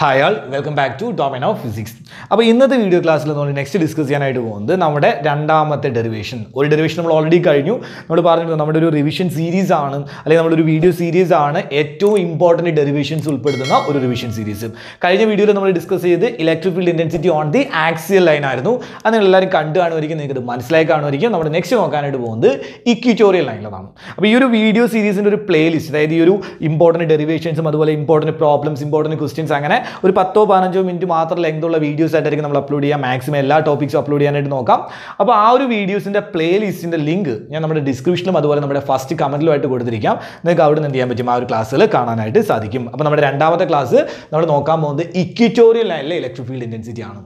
hi all welcome back to domain of physics അപ്പോൾ ഇന്നത്തെ video ക്ലാസ്സിൽ നമ്മൾ നെക്സ്റ്റ് ഡിസ്കസ് ചെയ്യാനായിട്ട് പോകുന്നത് നമ്മുടെ രണ്ടാമത്തെ ഡെറിവേഷൻ ഒരു ഡെറിവേഷൻ നമ്മൾ ഓൾറെഡി കഴിഞ്ഞു നമ്മൾ പറഞ്ഞിട്ടുണ്ട് നമ്മുടെ ഒരു റിവിഷൻ സീരീസ് ആണ് അല്ലെങ്കിൽ നമ്മുടെ ഒരു വീഡിയോ സീരീസ് ആണ് ഏറ്റവും ഇമ്പോർട്ടൻറ്റ് ഡെറിവേഷൻസ് ഉൾപ്പെടുത്തുന്ന ഒരു റിവിഷൻ സീരീസ് കഴിഞ്ഞ വീഡിയോയിൽ നമ്മൾ ഡിസ്കസ് ചെയ്ത് electric field intensity on the axial line ആയിരുന്നു അത് നിങ്ങൾ എല്ലാവരും കണ്ടു കാണുമായിരിക്കും നിങ്ങൾക്ക് മനസ്സിലായി കാണുമായിരിക്കും നമ്മുടെ നെക്സ്റ്റ് നോക്കാനായിട്ട് പോകുന്നത് ഇക്വിറ്റോറിയൽ ലൈനിലാണ് അപ്പോൾ ഈ ഒരു വീഡിയോ സീരീസിൻ്റെ ഒരു പ്ലേലിസ്റ്റ് അതായത് ഈ ഒരു ഇമ്പോർട്ടൻറ്റ് ഡെറിവേഷൻസും അതുപോലെ ഇമ്പോർട്ടൻറ്റ് പ്രോബ്ലംസ് ഇമ്പോർട്ടൻറ്റ് ക്വസ്റ്റ്യൻസ് അങ്ങനെ ഒരു പത്തോ പതിനഞ്ചോ മിനിറ്റ് മാത്രം ഉള്ള വീഡിയോസ് ആയിട്ടായിരിക്കും നമ്മൾ അപ്ലോഡ് ചെയ്യാം മാക്സിമം എല്ലാ ടോപ്പിക്സും അപ്ലോഡ് ചെയ്യാനായിട്ട് നോക്കാം അപ്പോൾ ആ ഒരു വീഡിയോസിൻ്റെ പ്ലേ ലിസ്റ്റിൻ്റെ ലിങ്ക് ഞാൻ നമ്മുടെ ഡിസ്ക്രിപ്ഷനിലും അതുപോലെ നമ്മുടെ ഫസ്റ്റ് കമൻറ്റിലുമായിട്ട് കൊടുത്തിരിക്കാം നിങ്ങൾക്ക് അവിടെ നിന്ന് എന്ത് ചെയ്യാൻ പറ്റും ആ ഒരു ക്ലാസ്സിൽ കാണാനായിട്ട് സാധിക്കും അപ്പോൾ നമ്മുടെ രണ്ടാമത്തെ ക്ലാസ് നമ്മൾ നോക്കാൻ പോകുന്നത് ഇക്വിറ്റോറിയൽ ലൈനിലെ ഇലക്ട്രിക് ഫീൽഡ് ഇൻറ്റൻസിറ്റി ആണ്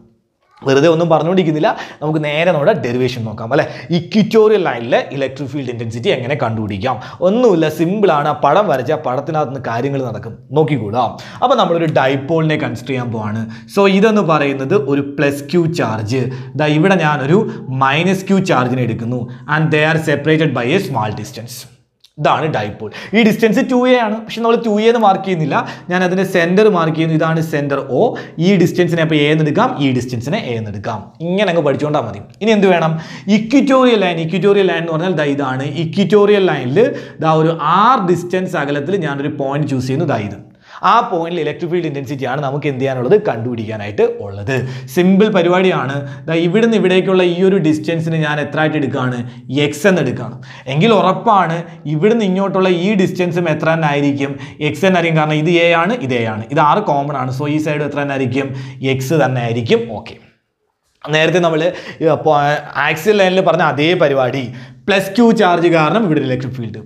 വെറുതെ ഒന്നും പറഞ്ഞുകൊണ്ടിരിക്കുന്നില്ല നമുക്ക് നേരെ നമ്മുടെ ഡെറിവേഷൻ നോക്കാം അല്ലേ ഇക്വിറ്റോറിയൽ ലൈനിലെ ഇലക്ട്രിക് ഫീൽഡ് ഇൻറ്റൻസിറ്റി എങ്ങനെ കണ്ടുപിടിക്കാം ഒന്നുമില്ല സിമ്പിളാണ് പടം വരച്ച പടത്തിനകത്ത് നിന്ന് കാര്യങ്ങൾ നടക്കും നോക്കിക്കൂടാം അപ്പോൾ നമ്മളൊരു ഡൈപോളിനെ കൺസിഡർ ചെയ്യാൻ പോവാണ് സോ ഇതെന്ന് പറയുന്നത് ഒരു പ്ലസ് ക്യൂ ചാർജ് ദാ ഇവിടെ ഞാനൊരു മൈനസ് ക്യൂ ചാർജിനെ എടുക്കുന്നു and they are separated by a small distance ഇതാണ് ഡൈപോൾ ഈ ഡിസ്റ്റൻസ് ടു എ ആണ് പക്ഷെ നമ്മൾ ടു എ എന്ന് മാർക്ക് ചെയ്യുന്നില്ല ഞാൻ അതിൻ്റെ സെൻറ്റർ മാർക്ക് ചെയ്യുന്നു ഇതാണ് സെൻറ്റർ ഒ ഈ ഡിസ്റ്റൻസിനെ അപ്പോൾ എന്ന് എടുക്കാം ഈ ഡിസ്റ്റൻസിനെ എ എന്നെടുക്കാം ഇങ്ങനെ അങ്ങ് പഠിച്ചുകൊണ്ടാൽ മതി ഇനി എന്ത് വേണം ഇക്വിറ്റോറിയൽ ലൈൻ ഇക്വിറ്റോറിയൽ ലൈൻ എന്ന് പറഞ്ഞാൽ ദാ ഇതാണ് ഇക്വിറ്റോറിയൽ ലൈനിൽ ദാ ഒരു ആർ ഡിസ്റ്റൻസ് അകലത്തിൽ ഞാനൊരു പോയിന്റ് ചൂസ് ചെയ്യുന്നു ദാ ആ പോയിന്റിൽ ഇലക്ട്രിക് ഫീൽഡ് ആണ് നമുക്ക് എന്ത് ചെയ്യാനുള്ളത് കണ്ടുപിടിക്കാനായിട്ട് ഉള്ളത് സിമ്പിൾ പരിപാടിയാണ് ഇവിടുന്ന് ഇവിടേക്കുള്ള ഈ ഒരു ഡിസ്റ്റൻസിന് ഞാൻ എത്ര ആയിട്ട് എടുക്കുകയാണ് എക്സ് എന്ന് എടുക്കുകയാണ് എങ്കിൽ ഉറപ്പാണ് ഇവിടുന്ന് ഇങ്ങോട്ടുള്ള ഈ ഡിസ്റ്റൻസും എത്ര തന്നെയായിരിക്കും എക്സ് എന്നായിരിക്കും കാരണം ഇത് എ ആണ് ഇത് എ ആണ് ഇത് ആറ് കോമൺ ആണ് സോ ഈ സൈഡ് എത്ര തന്നെയായിരിക്കും എക്സ് തന്നെ ആയിരിക്കും ഓക്കെ നേരത്തെ നമ്മൾ ആക്സിൽ ലൈനിൽ പറഞ്ഞ അതേ പരിപാടി പ്ലസ് ക്യൂ ചാർജ് കാരണം ഇവിടെ electric field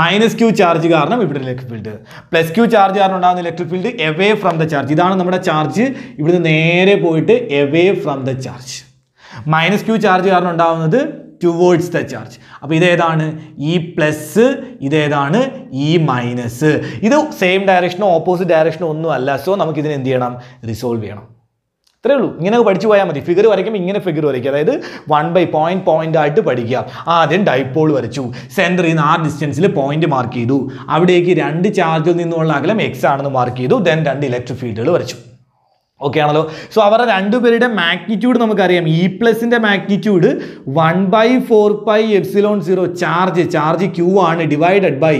minus Q charge കാരണം ഇവിടെ electric field plus Q charge കാരണം ഉണ്ടാകുന്ന electric field away from the charge ഇതാണ് നമ്മുടെ ചാർജ് ഇവിടുന്ന് നേരെ പോയിട്ട് away from the charge minus Q charge കാരണം ഉണ്ടാകുന്നത് ടുവേർഡ്സ് ദ ചാർജ് അപ്പോൾ ഇതേതാണ് ഈ e പ്ലസ് ഇതേതാണ് ഈ e മൈനസ് ഇത് സെയിം ഡയറക്ഷനോ ഓപ്പോസിറ്റ് ഡയറക്ഷനോ ഒന്നും അല്ല സോ നമുക്കിതിനെന്ത് എന്ത് ചെയ്യണം റിസോൾവ് ചെയ്യണം ഇത്രേ ഉള്ളൂ ഇങ്ങനെ പഠിച്ചു പോയാൽ മതി ഫിഗർ വരയ്ക്കുമ്പോൾ ഇങ്ങനെ ഫിഗർ വരയ്ക്കുക അതായത് വൺ ബൈ പോയിന്റ് പോയിന്റ് ആയിട്ട് പഠിക്കുക ആദ്യം ഡൈപോൾ വരച്ചു സെന്ററിൽ നിന്ന് ആ ഡിസ്റ്റൻസിൽ പോയിന്റ് മാർക്ക് ചെയ്തു അവിടേക്ക് രണ്ട് ചാർജിൽ നിന്നുള്ള അകലം എക്സ് ആണെന്ന് മാർക്ക് ചെയ്തു ദെൻ രണ്ട് ഇലക്ട്രിക് ഫീൽഡുകൾ വരച്ചു ഓക്കെ ആണല്ലോ സോ അവരുടെ രണ്ടുപേരുടെ മാഗ്നിറ്റ്യൂഡ് നമുക്കറിയാം ഇ പ്ലസിന്റെ magnitude one by four by epsilon zero charge charge Q ആണ് ഡിവൈഡഡ് ബൈ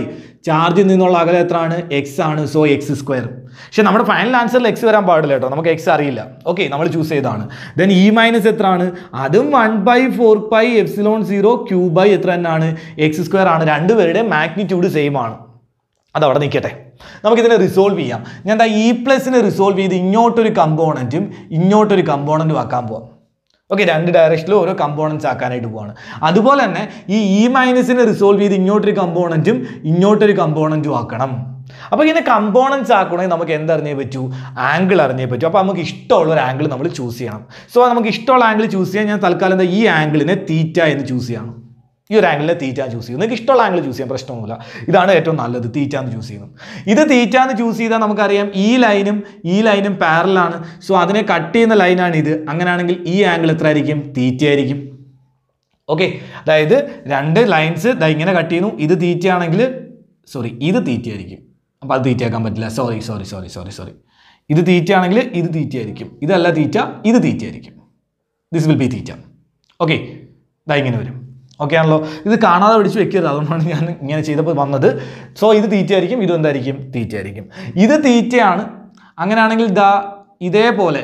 ചാർജിൽ നിന്നുള്ള അകലം എത്രയാണ് എക്സ് ആണ് സോ എക്സ് സ്ക്വയർ പക്ഷെ നമ്മുടെ ഫൈനൽ ആൻസറിൽ എക്സ് വരാൻ പാടില്ല കേട്ടോ നമുക്ക് എക്സ് അറിയില്ല ഓക്കെ നമ്മൾ ചൂസ് ചെയ്താണ് ദെൻ ഇ മൈനസ് എത്രയാണ് അതും one by four by epsilon zero Q by എത്ര തന്നെയാണ് എക്സ് സ്ക്വയർ ആണ് രണ്ടുപേരുടെ മാഗ്നിറ്റ്യൂഡ് സെയിം ആണ് അതവിടെ നിൽക്കട്ടെ നമുക്കിതിനെ റിസോൾവ് ചെയ്യാം ഞാൻ എന്താ ഇ പ്ലസിനെ റിസോൾവ് ചെയ്ത് ഇങ്ങോട്ടൊരു കമ്പോണൻറ്റും ഇങ്ങോട്ടൊരു കമ്പോണൻറ്റും ആക്കാൻ പോകാം ഓക്കെ രണ്ട് ഡയറക്ഷനിലും ഓരോ കമ്പോണൻസ് ആക്കാനായിട്ട് പോവാണ് അതുപോലെ തന്നെ ഈ ഇ മൈനസിനെ റിസോൾവ് ചെയ്ത് ഇങ്ങോട്ടൊരു കമ്പോണൻറ്റും ഇങ്ങോട്ടൊരു കമ്പോണൻറ്റും ആക്കണം അപ്പോൾ ഇങ്ങനെ കമ്പോണൻസ് ആക്കണമെങ്കിൽ നമുക്ക് എന്തറിഞ്ഞേ പറ്റൂ ആംഗിൾ അറിഞ്ഞേ പറ്റൂ അപ്പോൾ നമുക്ക് ഇഷ്ടമുള്ള ഒരു ആംഗിൾ നമ്മൾ ചൂസ് ചെയ്യണം സോ നമുക്ക് ഇഷ്ടമുള്ള ആംഗിൾ ചൂസ് ചെയ്യാൻ ഞാൻ തൽക്കാലം ഈ ആംഗിളിനെ തീറ്റ എന്ന് ചൂസ് ചെയ്യണം ഈ ഒരു ആംഗിളിനെ തീറ്റ ചൂസ് ചെയ്യുന്നു നിങ്ങൾക്ക് ഇഷ്ടമുള്ള ആംഗിൾ ചൂസ് ചെയ്യാം പ്രശ്നമൊന്നുമില്ല ഇതാണ് ഏറ്റവും നല്ലത് തീറ്റ എന്ന് ചൂസ് ചെയ്യുന്നത് ഇത് തീറ്റ എന്ന് ചൂസ് ചെയ്താൽ നമുക്കറിയാം ഈ ലൈനും ഈ ലൈനും പാരലാണ് സോ അതിനെ കട്ട് ചെയ്യുന്ന ലൈനാണ് ഇത് അങ്ങനെയാണെങ്കിൽ ഈ ആംഗിൾ എത്ര ആയിരിക്കും തീറ്റ ആയിരിക്കും ഓക്കെ അതായത് രണ്ട് ലൈൻസ് ഇങ്ങനെ കട്ട് ചെയ്യുന്നു ഇത് തീറ്റ ആണെങ്കിൽ സോറി ഇത് തീറ്റ ആയിരിക്കും അപ്പോൾ അത് തീറ്റയാക്കാൻ പറ്റില്ല sorry sorry sorry sorry sorry ഇത് തീറ്റ ആണെങ്കിൽ ഇത് തീറ്റ ആയിരിക്കും ഇതല്ല തീറ്റ ഇത് തീറ്റ ആയിരിക്കും this will be theta okay ഇതാ ഇങ്ങനെ വരും ഓക്കെ ആണല്ലോ ഇത് കാണാതെ പിടിച്ച് വെക്കരുത് അതുകൊണ്ടാണ് ഞാൻ ഇങ്ങനെ ചെയ്തപ്പോൾ വന്നത് സോ ഇത് തീറ്റയായിരിക്കും ഇത് എന്തായിരിക്കും തീറ്റയായിരിക്കും ഇത് തീറ്റയാണ് അങ്ങനെയാണെങ്കിൽ ദാ ഇതേപോലെ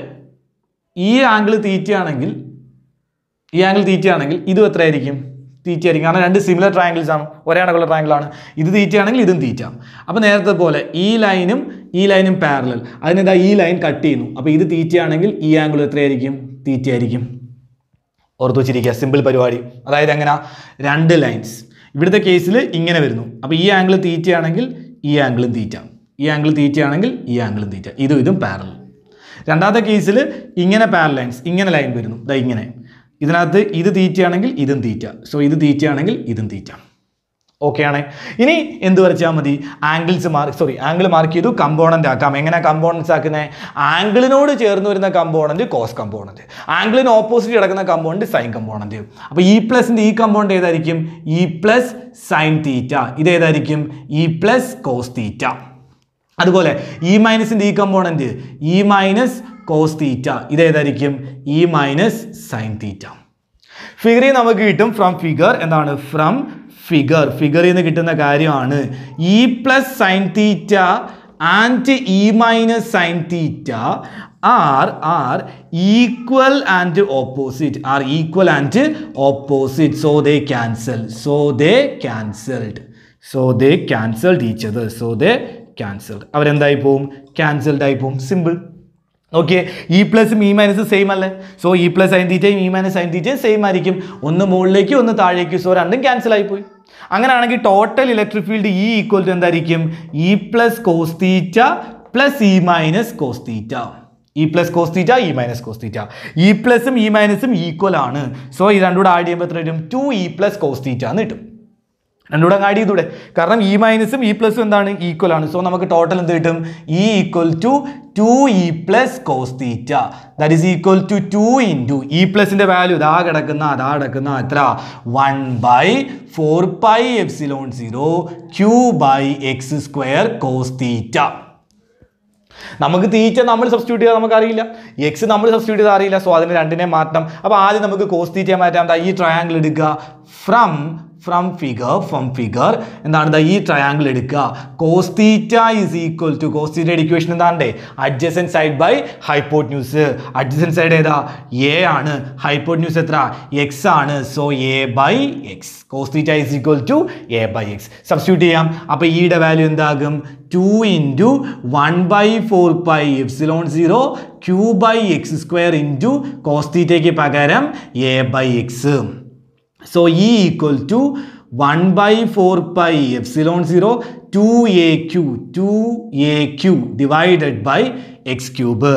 ഈ ആംഗിൾ തീറ്റയാണെങ്കിൽ ഈ ആംഗിൾ തീറ്റയാണെങ്കിൽ ഇതും എത്രയായിരിക്കും തീറ്റയായിരിക്കും കാരണം രണ്ട് സിമിലർ ട്രാങ്കിൾസ് ആണ് ഒരേ അടക്കുള്ള ആണ് ഇത് തീറ്റയാണെങ്കിൽ ഇതും തീറ്റ അപ്പോൾ നേരത്തെ പോലെ ഈ ലൈനും ഈ ലൈനും പാരലൽ അതിനെന്താ ഈ ലൈൻ കട്ട് ചെയ്യുന്നു അപ്പോൾ ഇത് തീറ്റയാണെങ്കിൽ ഈ ആംഗിൾ എത്രയായിരിക്കും തീറ്റയായിരിക്കും ഓർത്ത് വെച്ചിരിക്കുക സിമ്പിൾ പരിപാടി അതായത് എങ്ങനെ രണ്ട് ലൈൻസ് ഇവിടുത്തെ കേസിൽ ഇങ്ങനെ വരുന്നു അപ്പോൾ ഈ ആംഗിൾ തീറ്റയാണെങ്കിൽ ഈ ആംഗിളും തീറ്റ ഈ ആംഗിൾ തീറ്റയാണെങ്കിൽ ഈ ആംഗിളും തീറ്റ ഇതും ഇതും പാരലൽ രണ്ടാമത്തെ കേസിൽ ഇങ്ങനെ പാരൽ ലൈൻസ് ഇങ്ങനെ ലൈൻ വരുന്നു ദാ ഇങ്ങനെ ഇതിനകത്ത് ഇത് തീറ്റയാണെങ്കിൽ ഇതും തീറ്റ സോ ഇത് തീറ്റയാണെങ്കിൽ ഇതും തീറ്റ ആണ് ഇനി എന്ത് വരച്ചാൽ മതി angles mark sorry angle mark ചെയ്തു കമ്പോണൻ്റ് ആക്കാം എങ്ങനെ കമ്പോണൻസ് ആക്കുന്നത് ആംഗിളിനോട് ചേർന്ന് വരുന്ന കമ്പോണൻറ്റ് കോസ് കമ്പോണൻറ്റ് ആംഗിളിന് ഓപ്പോസിറ്റ് കിടക്കുന്ന കമ്പോണൻറ്റ് സൈൻ കമ്പോണൻറ്റ് അപ്പോൾ ഇ പ്ലസിൻ്റെ ഈ കമ്പോണൻ്റ് ഏതായിരിക്കും ഇ പ്ലസ് സൈൻ തീറ്റ ഇതേതായിരിക്കും ഇ പ്ലസ് കോസ് തീറ്റ അതുപോലെ ഇ മൈനസിൻ്റെ ഈ component E minus cos theta ഇതേതായിരിക്കും ഇ മൈനസ് സൈൻ തീറ്റ ഫിഗറി നമുക്ക് കിട്ടും ഫ്രം ഫിഗർ എന്താണ് ഫ്രം ഫിഗർ ഫിഗറിൽ നിന്ന് കിട്ടുന്ന കാര്യമാണ് E plus sine theta and E minus sine theta are are equal and opposite are equal and opposite so they cancel so they cancelled so they cancelled each other so they cancelled അവരെന്തായി പോവും cancelled ആയി പോവും simple okay E പ്ലസും E minus same അല്ലേ so E plus sine തീറ്റയും E minus sine തീറ്റയും same ആയിരിക്കും ഒന്ന് മുകളിലേക്ക് ഒന്ന് താഴേക്ക് സോ രണ്ടും ക്യാൻസൽ ആയിപ്പോയി അങ്ങനെയാണെങ്കിൽ total electric field E equal to എന്തായിരിക്കും E plus cos theta plus E minus cos theta E plus cos theta E minus cos theta E പ്ലസും ഇ മൈനസും ഈക്വൽ ആണ് സോ ഇത് രണ്ടുകൂടെ ആഡ് ചെയ്യുമ്പോൾ എത്ര വരും ടു ഇ പ്ലസ് കോസ്തീറ്റ എന്ന് കിട്ടും രണ്ടുകൂടെ ആഡ് ചെയ്തൂടെ കാരണം ഇ മൈനസും ഇ പ്ലസും എന്താണ് ഈക്വൽ ആണ് സോ നമുക്ക് ടോട്ടൽ എന്ത് കിട്ടും E equal to two E plus cos theta that is equal to two two two പ്ലസിന്റെ വാല്യൂ ഇതാ കിടക്കുന്ന അതാ കിടക്കുന്ന എത്ര one by four pi epsilon zero Q by x square cos theta നമുക്ക് തീറ്റ നമ്മൾ സബ്സ്റ്റിറ്റ്യൂട്ട് ചെയ്താൽ അറിയില്ല എക്സ് നമ്മൾ സബ്സ്റ്റിറ്റ്യൂട്ട് ചെയ്താൽ അറിയില്ല സോ അതിന് രണ്ടിനെ മാറ്റണം അപ്പോൾ ആദ്യം നമുക്ക് കോസ് തീറ്റ മാറ്റാം ഈ ട്രയാങ്കിൾ എടുക്കുക from from figure from figure എന്താണ് ഈ ട്രയാങ്കിൾ എടുക്കുക cos theta is equal to cos തീറ്റയുടെ ഇക്വേഷൻ എന്താണ്ടേ അഡ്ജസൻ സൈഡ് ബൈ ന്യൂസ് അഡ്ജസൻ സൈഡ് ഏതാ എ ആണ് ന്യൂസ് എത്ര എക്സ് ആണ് so a by x cos theta is equal to a by x substitute ചെയ്യാം അപ്പോൾ ഈയുടെ e വാല്യൂ എന്താകും two into one by four by epsilon zero Q by x square into cos തീറ്റയ്ക്ക് പകരം A by x so E equal to one by four pi epsilon zero two a Q two a Q divided by x cube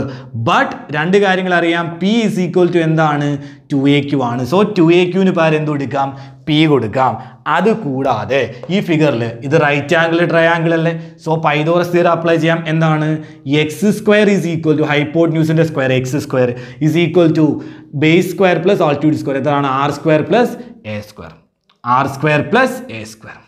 but രണ്ട് കാര്യങ്ങൾ അറിയാം p is equal to എന്താണ് two a Q ആണ് so two a ക്യൂവിന് പകരം എന്ത് കൊടുക്കാം P കൊടുക്കാം അത് കൂടാതെ ഈ ഫിഗറിൽ ഇത് റൈറ്റ് ആംഗിൾ ട്രയാംഗിൾ അല്ലേ സോ പൈതോറസ് സ്ഥിരം അപ്ലൈ ചെയ്യാം എന്താണ് x square is equal to ഹൈപ്പോർട്ട് ന്യൂസിൻ്റെ square x square is equal to base square plus altitude square ഇതാണ് r square plus a square r square plus a square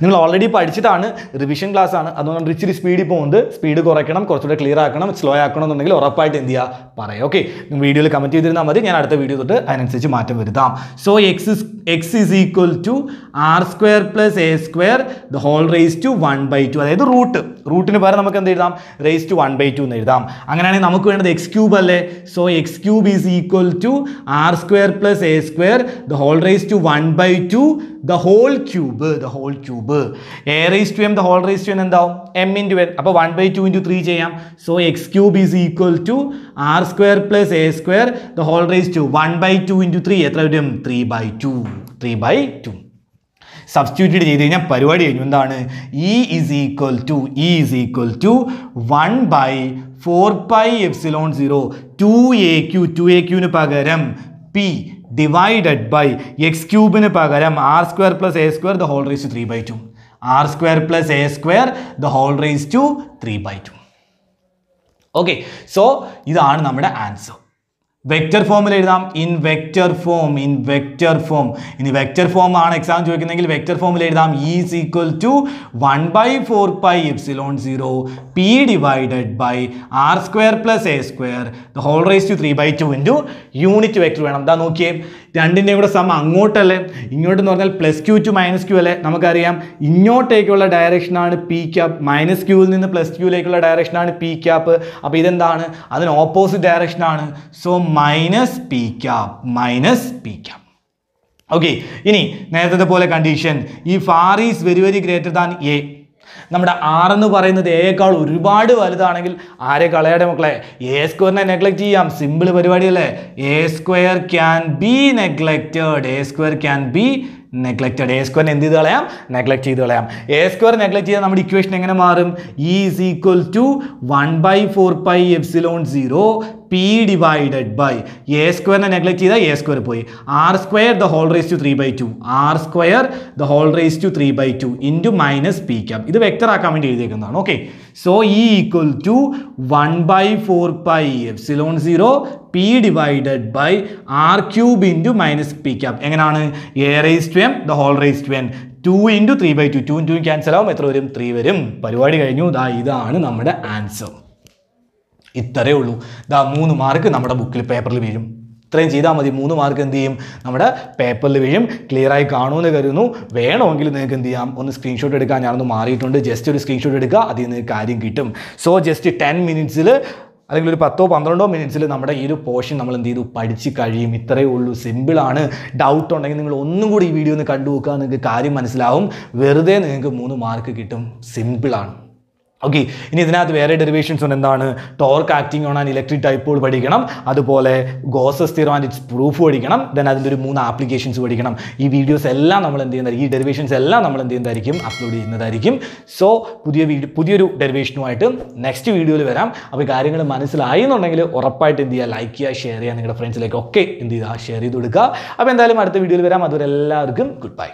നിങ്ങൾ already പഠിച്ചിട്ടാണ് revision class ആണ് അതുകൊണ്ട് ഇച്ചിരി സ്പീഡിൽ പോകുന്നത് സ്പീഡ് കുറയ്ക്കണം കുറച്ചുകൂടെ ക്ലിയർ ആക്കണം സ്ലോ ആക്കണം എന്നുണ്ടെങ്കിൽ ഉറപ്പായിട്ട് എന്ത് ചെയ്യുക പറയാം ഓക്കെ വീഡിയോയിൽ കമൻറ്റ് ചെയ്തിരുന്നാൽ മതി ഞാൻ അടുത്ത വീഡിയോ തൊട്ട് അതിനനുസരിച്ച് മാറ്റം വരുത്താം so x x is equal to r square plus a square the whole raise to one by two അതായത് റൂട്ട് റൂട്ടിന് പകരം നമുക്ക് എന്ത് എഴുതാം raise to one by two എന്ന് എഴുതാം അങ്ങനെയാണെങ്കിൽ നമുക്ക് വേണ്ടത് എക്സ് ക്യൂബ് അല്ലേ so x cube is equal to r square plus a square the whole raise to one by two the whole cube the whole cube a raise to m the whole raise to n എന്താവും m into n അപ്പോൾ one by two into three ചെയ്യാം so x cube is equal to r square plus a square the whole raise to one by two into three എത്ര വരും three by two three by two substitute ചെയ്ത് കഴിഞ്ഞാൽ പരിപാടി കഴിഞ്ഞു എന്താണ് E is equal to E is equal to one by four pi epsilon zero two a Q two a ക്യൂവിന് പകരം p divided by x ക്യൂബിന് പകരം r square plus a square the whole raise to three by two r square plus a square the whole raise to three by two okay so ഇതാണ് നമ്മുടെ answer vector form in vector form in vector form in vector form exam चो vector form equal to one by four pi epsilon zero p divided by r square plus a square the whole raise to three by two into unit vector വേണം എന്താ നോക്കിയേ രണ്ടിൻ്റെ ഇവിടെ sum അങ്ങോട്ടല്ലേ ഇങ്ങോട്ടെന്ന് പറഞ്ഞാൽ plus Q to minus Q അല്ലേ നമുക്കറിയാം ഇങ്ങോട്ടേക്കുള്ള ഡയറക്ഷനാണ് പി ക്യാപ്പ് മൈനസ് ക്യൂവിൽ നിന്ന് പ്ലസ് ക്യൂവിലേക്കുള്ള ഡയറക്ഷനാണ് പി ക്യാപ്പ് അപ്പോൾ ഇതെന്താണ് അതിന് ഓപ്പോസിറ്റ് ഡയറക്ഷനാണ് so minus p cap minus p cap okay ഇനി നേരത്തെ പോലെ കണ്ടീഷൻ ഈ far is very very greater than a നമ്മുടെ ആർ എന്ന് പറയുന്നത് എയേക്കാൾ ഒരുപാട് വലുതാണെങ്കിൽ ആരെ കളയാടെ മക്കളെ എ സ്ക്വയറിനെ നെഗ്ലക്ട് ചെയ്യാം സിമ്പിൾ പരിപാടിയല്ലേ a square can be neglected a square can be neglected a square എന്ത് ചെയ്ത് കളയാം നെഗ്ലക്ട് ചെയ്ത് കളയാം എ സ്ക്വയർ നെഗ്ലക്ട് ചെയ്താൽ നമ്മുടെ ഇക്വേഷൻ എങ്ങനെ മാറും E is equal to one by four pi epsilon zero p divided by a സ്ക്വയറിനെ നെഗ്ലക്ട് ചെയ്താൽ എ സ്ക്വയർ പോയി r square the whole raise to three by two r square the whole raise to three by two into minus p cap ഇത് വ്യക്തമാക്കാൻ വേണ്ടി എഴുതിയേക്കുന്നതാണ് okay so E equal to one by four pi epsilon zero p divided by r cube into minus p cap എങ്ങനെയാണ് a raise to m the whole raise to n two into three by two two into cancel ആവും എത്ര വരും three വരും പരിപാടി കഴിഞ്ഞു ഇതാണ് നമ്മുടെ answer ഇത്രയേ ഉള്ളൂ ഇതാ മൂന്ന് മാർക്ക് നമ്മുടെ ബുക്കിൽ പേപ്പറിൽ വീഴും ഇത്രയും ചെയ്താൽ മതി മൂന്ന് മാർക്ക് എന്ത് ചെയ്യും നമ്മുടെ പേപ്പറിൽ വീഴും ക്ലിയറായി കാണുമെന്ന് കരുതുന്നു വേണമെങ്കിൽ നിങ്ങൾക്ക് എന്ത് ചെയ്യാം ഒന്ന് സ്ക്രീൻഷോട്ട് എടുക്കാൻ ഞാനൊന്ന് മാറിയിട്ടുണ്ട് ജസ്റ്റ് ഒരു സ്ക്രീൻഷോട്ട് എടുക്കുക അതിൽ നിന്ന് കാര്യം കിട്ടും സോ ജസ്റ്റ് ടെൻ മിനിറ്റ്സിൽ അല്ലെങ്കിൽ ഒരു പത്തോ പന്ത്രണ്ടോ മിനിറ്റ്സിൽ നമ്മുടെ ഈ ഒരു പോർഷൻ നമ്മൾ എന്ത് ചെയ്തു പഠിച്ച് കഴിയും ഇത്രയേ ഉള്ളൂ സിമ്പിളാണ് ഡൗട്ട് ഉണ്ടെങ്കിൽ നിങ്ങൾ ഒന്നും കൂടി ഈ വീഡിയോ ഒന്ന് കണ്ടു നോക്കുക നിങ്ങൾക്ക് കാര്യം മനസ്സിലാവും വെറുതെ നിങ്ങൾക്ക് മൂന്ന് മാർക്ക് കിട്ടും സിമ്പിളാണ് ഓക്കെ ഇനി ഇതിനകത്ത് വേറെ ഡെറിവേഷൻസ് ഉണ്ട് എന്താണ് torque acting on an electric ടൈപ്പുകൾ പഠിക്കണം അതുപോലെ Gauss's theorem and its proof പഠിക്കണം ദെൻ അതിൻ്റെ ഒരു മൂന്ന് ആപ്ലിക്കേഷൻസ് പഠിക്കണം ഈ വീഡിയോസ് എല്ലാം നമ്മൾ എന്ത് ചെയ്യുന്നതായിരിക്കും ഈ ഡെറിവേഷൻസ് എല്ലാം നമ്മൾ എന്ത് ചെയ്യുന്നതായിരിക്കും അപ്ലോഡ് ചെയ്യുന്നതായിരിക്കും സോ പുതിയ വീഡിയോ പുതിയൊരു ഡെറിവേഷനുമായിട്ട് നെക്സ്റ്റ് വീഡിയോയിൽ വരാം അപ്പോൾ കാര്യങ്ങൾ മനസ്സിലായി എന്നുണ്ടെങ്കിൽ ഉറപ്പായിട്ട് എന്ത് ചെയ്യുക ലൈക്ക് ചെയ്യുക ഷെയർ ചെയ്യുക നിങ്ങളുടെ ഫ്രണ്ട്സിലേക്ക് ഒക്കെ എന്ത് ചെയ്യുക ഷെയർ ചെയ്ത് കൊടുക്കുക അപ്പോൾ എന്തായാലും അടുത്ത വീഡിയോയിൽ വരാം അതുവരെ എല്ലാവർക്കും ഗുഡ് ബൈ